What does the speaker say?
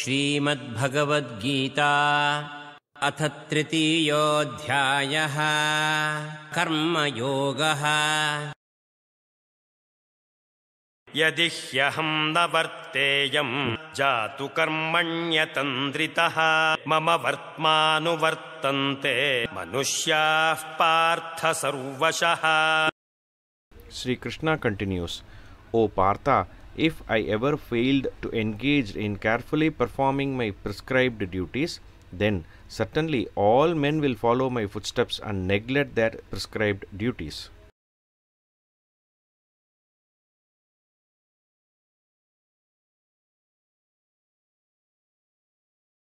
श्रीमद्भगवद्गीता अथ तृतीयोऽध्यायः कर्मयोगः यदि ह्यहम् न वर्तेयम् जातु कर्मण्यतन्द्रितः मम वर्त्मानुवर्तन्ते मनुष्याः पार्थ सर्वशः Shri Krishna continues O Partha if I ever failed to engage in carefully performing my prescribed duties, then certainly all men will follow my footsteps and neglect their prescribed duties.